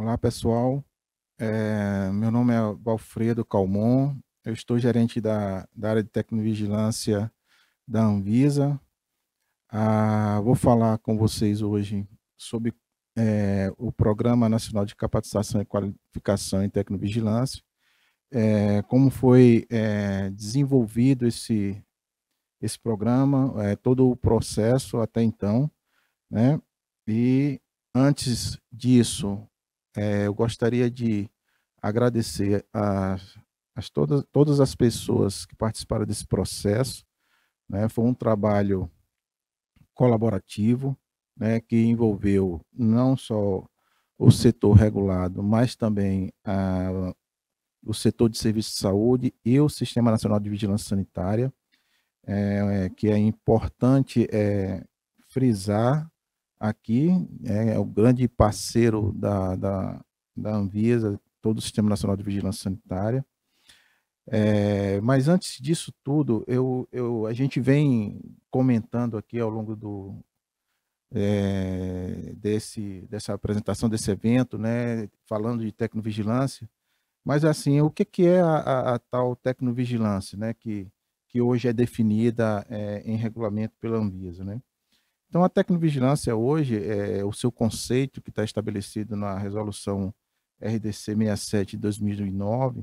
Olá, pessoal. É, meu nome é Valfredo Calmon. Eu estou gerente da, da área de tecnovigilância da Anvisa. Ah, vou falar com vocês hoje sobre é, o Programa Nacional de Capacitação e Qualificação em Tecnovigilância, é, como foi é, desenvolvido esse, esse programa, é, todo o processo até então, né? E antes disso, é, eu gostaria de agradecer a, a todas, todas as pessoas que participaram desse processo. Né? Foi um trabalho colaborativo, né, que envolveu não só o setor regulado, mas também a, o setor de serviço de saúde e o Sistema Nacional de Vigilância Sanitária, é, que é importante é, frisar aqui, é, é o grande parceiro da, da, da Anvisa, todo o Sistema Nacional de Vigilância Sanitária. É, mas antes disso tudo, eu, eu, a gente vem comentando aqui ao longo do, é, desse, dessa apresentação desse evento, né, falando de tecnovigilância, mas assim, o que, que é a, a, a tal tecnovigilância, né, que, que hoje é definida é, em regulamento pela Anvisa, né? Então, a tecnovigilância hoje, é, o seu conceito que está estabelecido na resolução RDC 67 de 2009,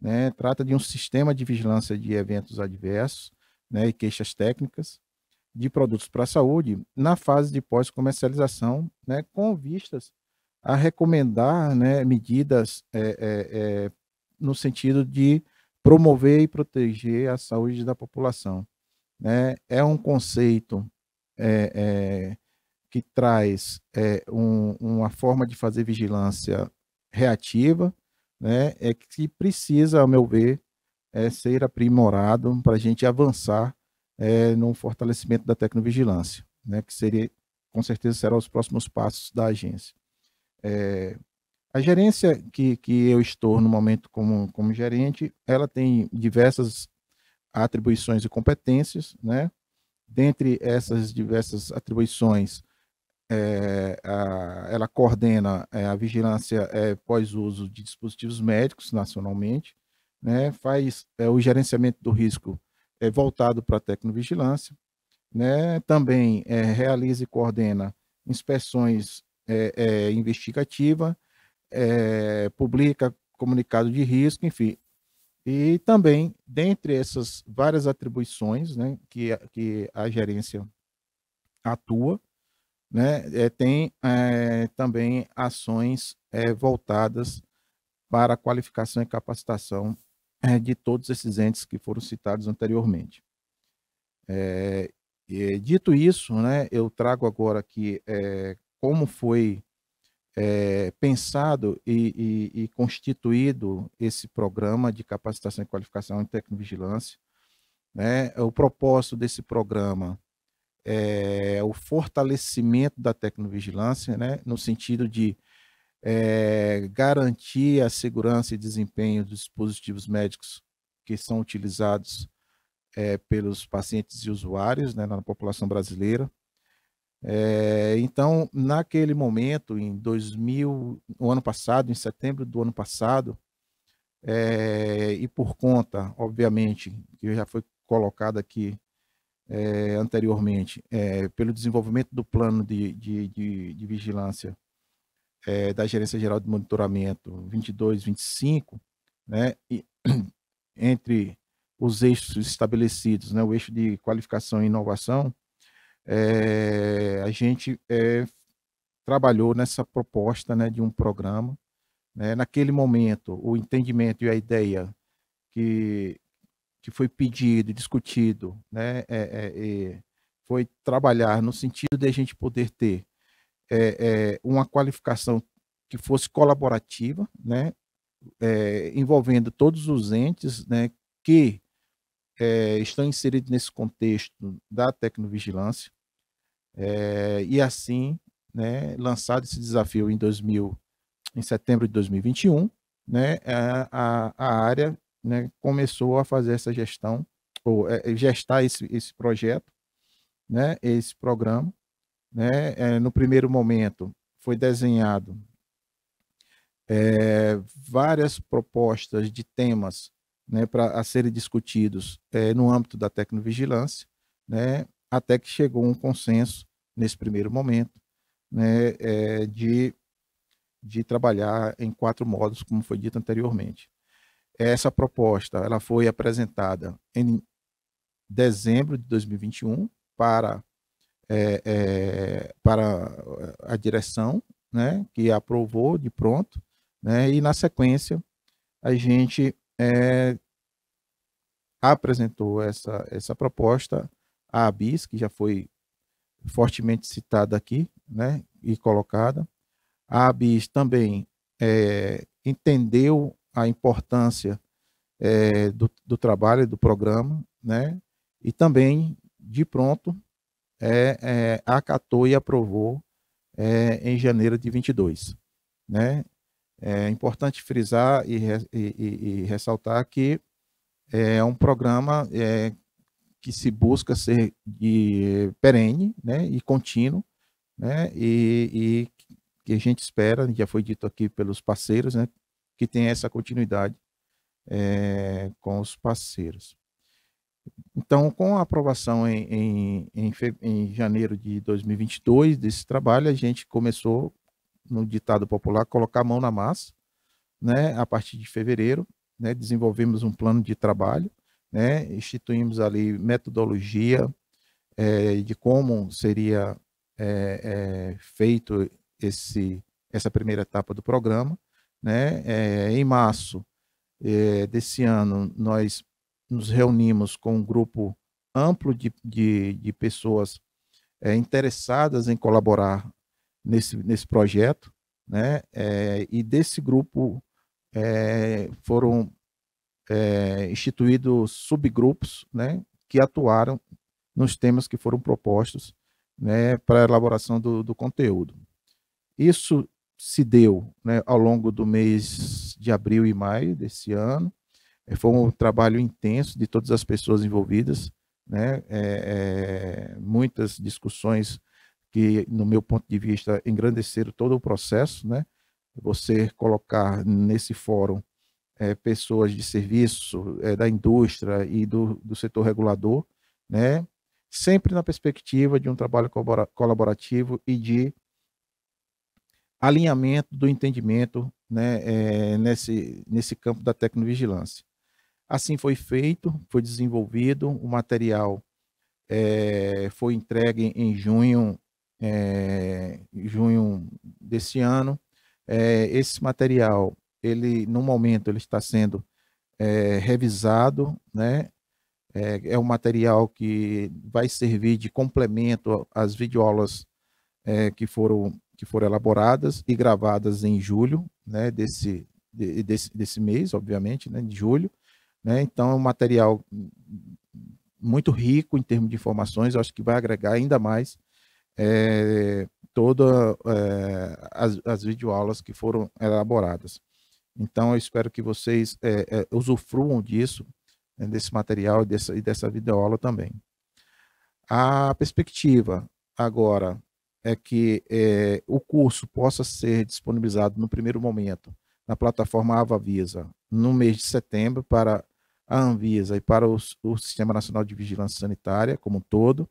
né, trata de um sistema de vigilância de eventos adversos né, e queixas técnicas de produtos para a saúde na fase de pós-comercialização, né, com vistas a recomendar né? medidas é, é, é, no sentido de promover e proteger a saúde da população. Né? É um conceito é, é, que traz é, um, uma forma de fazer vigilância reativa, né, é que precisa, ao meu ver, é, ser aprimorado para a gente avançar no fortalecimento da tecnovigilância, né, que seria, com certeza serão os próximos passos da agência. A gerência que, que eu estou no momento como, como gerente, ela tem diversas atribuições e competências, né? dentre essas diversas atribuições, é, a, ela coordena é, a vigilância é, pós-uso de dispositivos médicos nacionalmente, né, faz é, o gerenciamento do risco é, voltado para a tecnovigilância, né, também é, realiza e coordena inspeções investigativas, publica comunicado de risco, enfim, e também, dentre essas várias atribuições né, que, a, que a gerência atua, né, é, tem é, também ações é, voltadas para a qualificação e capacitação é, de todos esses entes que foram citados anteriormente. É, dito isso, né, eu trago agora aqui é, como foi é, pensado e, e, e, constituído esse programa de capacitação e qualificação em tecnovigilância. Né? O propósito desse programa é o fortalecimento da tecnovigilância, né? no sentido de é, garantir a segurança e desempenho dos dispositivos médicos que são utilizados é, pelos pacientes e usuários né, na população brasileira. É, então, naquele momento, em 2000, o ano passado, em setembro do ano passado, é, e por conta, obviamente, que já foi colocado aqui é, anteriormente, pelo desenvolvimento do plano de, de, de, de vigilância da Gerência Geral de Monitoramento 2225, né, e, entre os eixos estabelecidos, né, o eixo de qualificação e inovação, é, a gente é, trabalhou nessa proposta né, de um programa. Né? Naquele momento, o entendimento e a ideia que, que foi pedido, discutido, né, é, foi trabalhar no sentido de a gente poder ter uma qualificação que fosse colaborativa, né, envolvendo todos os entes né, que é, estão inseridos nesse contexto da tecnovigilância, é, e assim, né, lançado esse desafio em 2000, em setembro de 2021, né, a, a área né, começou a fazer essa gestão, ou é, gestar esse, esse projeto, né, esse programa. Né, é, no primeiro momento, foi desenhado é, várias propostas de temas né, para serem discutidos é, no âmbito da tecnovigilância, né, até que chegou um consenso nesse primeiro momento né, é, de, de trabalhar em quatro modos, como foi dito anteriormente. Essa proposta ela foi apresentada em dezembro de 2021 para, é, é, para a direção, né, que aprovou de pronto, né, e na sequência a gente é, apresentou essa, essa proposta a ABIS, que já foi fortemente citada aqui né, e colocada. A ABIS também é, entendeu a importância é, do, do, trabalho, do programa, né, e também, de pronto, é, é acatou e aprovou é, em janeiro de 22. Né? É importante frisar e, e, e, e ressaltar que é um programa é, que se busca ser de, perene né, e contínuo, né, e, e que a gente espera, já foi dito aqui pelos parceiros, né, que tenha essa continuidade é, com os parceiros. Então, com a aprovação em, em, em, em, janeiro de 2022 desse trabalho, a gente começou, no ditado popular, colocar a mão na massa, né, a partir de fevereiro, né, desenvolvemos um plano de trabalho, né? instituímos ali metodologia é, de como seria é, é, feito esse, essa primeira etapa do programa. Né? É, em março é, desse ano, nós nos reunimos com um grupo amplo de, de, de pessoas é, interessadas em colaborar nesse, nesse projeto, né? e desse grupo foram é, instituído subgrupos né, que atuaram nos temas que foram propostos né, para a elaboração do, do, conteúdo. Isso se deu né, ao longo do mês de abril e maio desse ano. É, foi um trabalho intenso de todas as pessoas envolvidas, né, é, é, muitas discussões que, no meu ponto de vista, engrandeceram todo o processo. Né? Você colocar nesse fórum é, pessoas de serviço, é, da indústria e do, do setor regulador, né? sempre na perspectiva de um trabalho colaborativo e de alinhamento do entendimento né, é, nesse, nesse campo da tecnovigilância. Assim foi feito, foi desenvolvido, o material foi entregue em junho, junho desse ano. esse material ele no momento ele está sendo é, revisado, né? É, é um material que vai servir de complemento às videoaulas é, que foram que foram elaboradas e gravadas em julho, né? Desse de, desse, desse mês, obviamente, né? De julho, né? Então é um material muito rico em termos de informações. Eu acho que vai agregar ainda mais é, todas é, as, as videoaulas que foram elaboradas. Então, eu espero que vocês é, é, usufruam disso, né, desse material e dessa, e dessa videoaula também. A perspectiva agora é que é, o curso possa ser disponibilizado no primeiro momento na plataforma AvaVisa no mês de setembro para a Anvisa e para o, o Sistema Nacional de Vigilância Sanitária como um todo,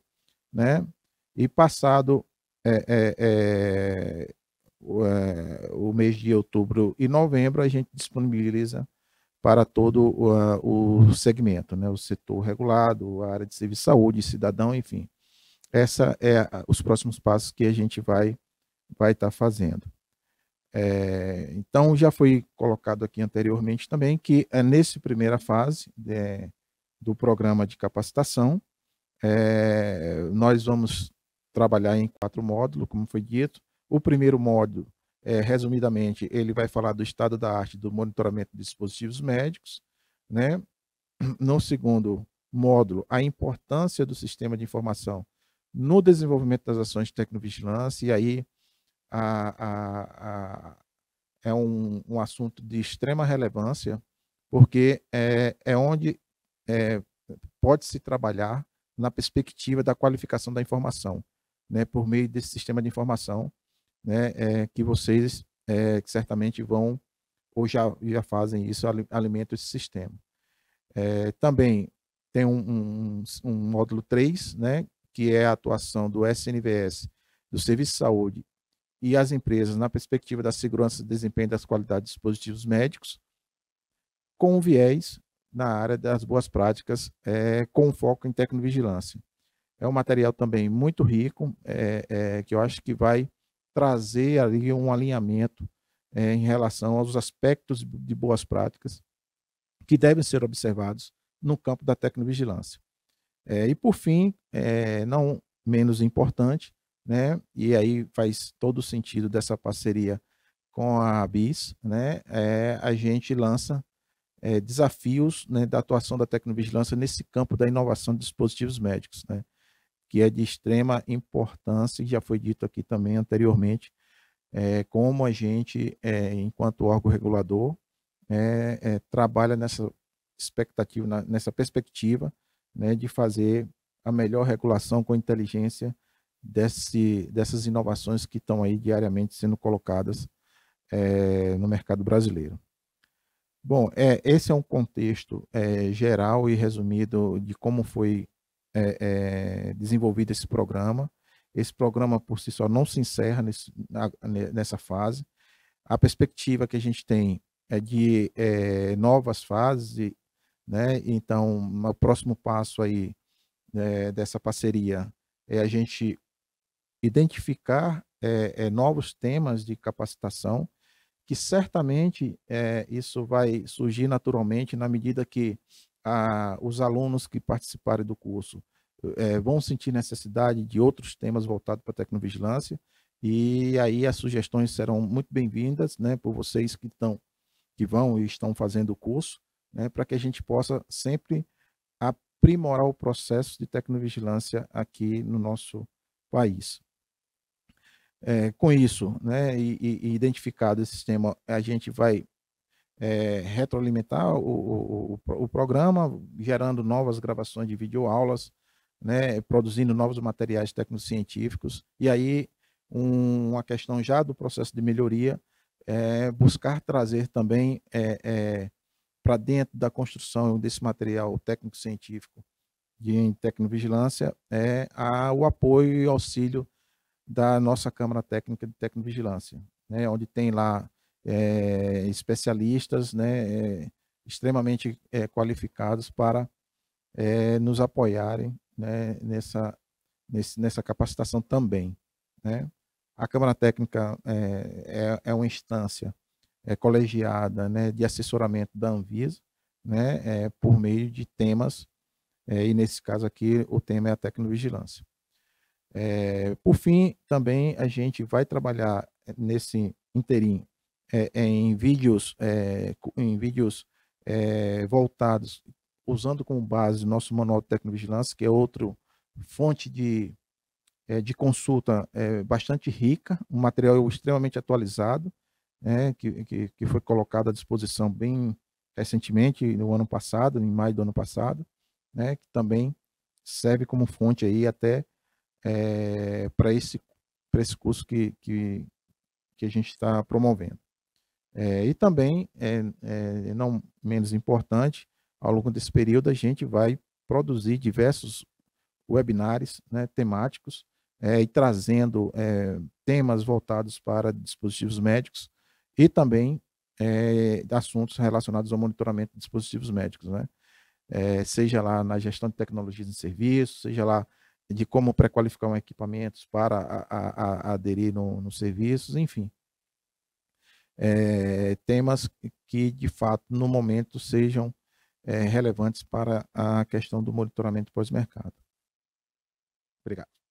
né? E passado é, é, é é, o mês de outubro e novembro, a gente disponibiliza para todo é, o segmento, né? o setor regulado, a área de serviço saúde, cidadão, enfim. Essa é os próximos passos que a gente vai vai estar tá fazendo. É, então já foi colocado aqui anteriormente também que é nesse primeira fase é, do programa de capacitação é, nós vamos trabalhar em quatro módulos, como foi dito, o primeiro módulo, é, resumidamente, ele vai falar do estado da arte do monitoramento de dispositivos médicos. Né? No segundo módulo, a importância do sistema de informação no desenvolvimento das ações de tecnovigilância, e aí a, a, a, é um, um, assunto de extrema relevância, porque é, é onde é, pode-se trabalhar na perspectiva da qualificação da informação, né, por meio desse sistema de informação, né, é, que vocês é, certamente vão ou já, já fazem isso, alimentam esse sistema. É, também tem um, um, um, módulo 3, né, que é a atuação do SNVS, do Serviço de Saúde, e as empresas na perspectiva da segurança e desempenho das qualidades de dispositivos médicos, com um viés na área das boas práticas, é, com foco em tecnovigilância. É um material também muito rico, é, é, que eu acho que vai trazer ali um alinhamento é, em relação aos aspectos de boas práticas que devem ser observados no campo da tecnovigilância. É, e por fim, é, não menos importante, né, e aí faz todo o sentido dessa parceria com a BIS, né, é, a gente lança é, desafios né, da atuação da tecnovigilância nesse campo da inovação de dispositivos médicos. Né que é de extrema importância, e já foi dito aqui também anteriormente, é, como a gente, é, enquanto órgão regulador, é, é, trabalha nessa expectativa, na, nessa perspectiva né, de fazer a melhor regulação com inteligência desse, dessas inovações que estão aí diariamente sendo colocadas é, no mercado brasileiro. Bom, é, esse é um contexto é, geral e resumido de como foi é, é, desenvolvido esse programa. Esse programa por si só não se encerra nesse, na, nessa fase. A perspectiva que a gente tem é de é, novas fases, né? Então, o próximo passo aí é, dessa parceria é a gente identificar é, é, novos temas de capacitação, que certamente é, isso vai surgir naturalmente na medida que a, os alunos que participarem do curso é, vão sentir necessidade de outros temas voltados para a tecnovigilância, e aí as sugestões serão muito bem-vindas né, por vocês que estão que vão e estão fazendo o curso, né, para que a gente possa sempre aprimorar o processo de tecnovigilância aqui no nosso país. É, com isso, né, e, e identificado esse tema, a gente vai é, retroalimentar o, o, o, programa, gerando novas gravações de videoaulas, né, produzindo novos materiais tecnocientíficos, e aí um, uma questão já do processo de melhoria é buscar trazer também é, é, para dentro da construção desse material técnico-científico de em tecnovigilância é a, o apoio e auxílio da nossa Câmara Técnica de Tecnovigilância, né, onde tem lá é, especialistas né, é, extremamente é, qualificados para nos apoiarem né, nessa, nesse, nessa capacitação também. Né? A Câmara Técnica é, é, uma instância colegiada né, de assessoramento da Anvisa né, por meio de temas, e nesse caso aqui o tema é a tecnovigilância. É, por fim, também a gente vai trabalhar nesse interim é, é, em vídeos, é, em vídeos é, voltados, usando como base nosso manual de tecnovigilância, que é outra fonte de, é, de consulta é, bastante rica, um material extremamente atualizado, né, que, que, que foi colocado à disposição bem recentemente, no ano passado, em maio do ano passado, né, que também serve como fonte aí até é, para esse, esse curso que, que, que a gente está promovendo. É, e também, é, é, não menos importante, ao longo desse período, a gente vai produzir diversos webinars né, temáticos é, e trazendo é, temas voltados para dispositivos médicos e também é, assuntos relacionados ao monitoramento de dispositivos médicos, né? seja lá na gestão de tecnologias em serviço, seja lá de como pré-qualificar um equipamentos para a, a, a aderir nos no serviços, enfim é, temas que, de fato, no momento sejam é, relevantes para a questão do monitoramento pós-mercado. Obrigado.